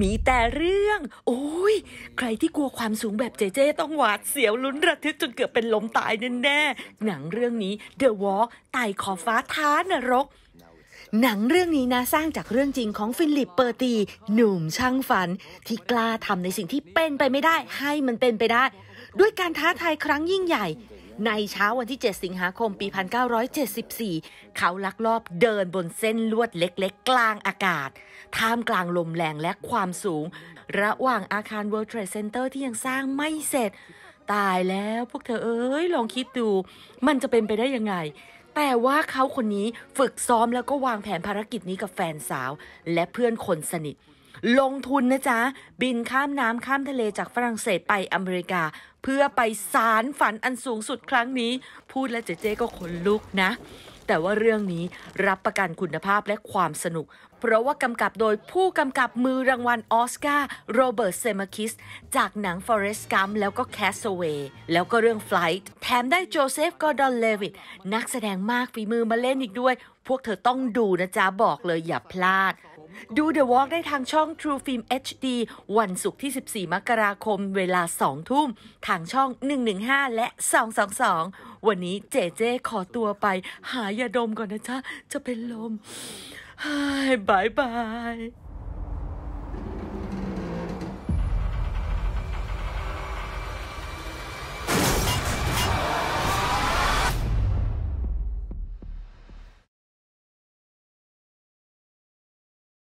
มีแต่เรื่อง โอ้ย ใครที่กลัวความสูงแบบเจเจต้องหวาดเสียวลุ้นระทึกจนเกือบเป็นลมตายแน่ๆหนังเรื่องนี้ The Walk ไต่ขอบฟ้าท้านรก หนังเรื่องนี้นะสร้างจากเรื่องจริงของฟิลิปเปอร์ตี หนุ่มช่างฝัน ที่กล้าทำในสิ่งที่เป็นไปไม่ได้ให้มันเป็นไปได้ ด้วยการท้าทายครั้งยิ่งใหญ่ในเช้าวันที่ 7 สิงหาคม ปี 1974 เขาลักลอบเดินบนเส้นลวดเล็กๆ กลางอากาศท่ามกลางลมแรงและความสูง ระหว่างอาคาร World Trade Center ที่ยังสร้างไม่เสร็จ ตายแล้วพวกเธอเอ้ย ลองคิดดู มันจะเป็นไปได้ยังไง แต่ว่าเขาคนนี้ฝึกซ้อมแล้วก็วางแผนภารกิจนี้กับแฟนสาวและเพื่อนคนสนิทลงทุนนะจ๊ะ บินข้ามน้ำข้ามทะเลจากฝรั่งเศสไปอเมริกา เพื่อไปสารฝันอันสูงสุดครั้งนี้ พูดแล้วเจ๊เจก็ขนลุกนะ แต่ว่าเรื่องนี้รับประกันคุณภาพและความสนุก เพราะว่ากำกับโดยผู้กำกับมือรางวัลออสการ์โรเบิร์ตเซมาคิสจากหนัง f o r e s t g u m แล้วก็ Castaway แล้วก็เรื่อง Flight แถมได้โจเซฟกอร์ดอนเลวิตนักแสดงมากฝีมือมาเล่นอีกด้วย พวกเธอต้องดูนะจ๊ะบอกเลยอย่าพลาดดู The Walk ได้ทางช่อง True Film HD วันศุกร์ที่ 14 มกราคม เวลา2ทุ่ม ทางช่อง 115 และ 222 วันนี้เจเจ ขอตัวไป หายาดมก่อนนะจ๊ะ จะเป็นลมบายบาย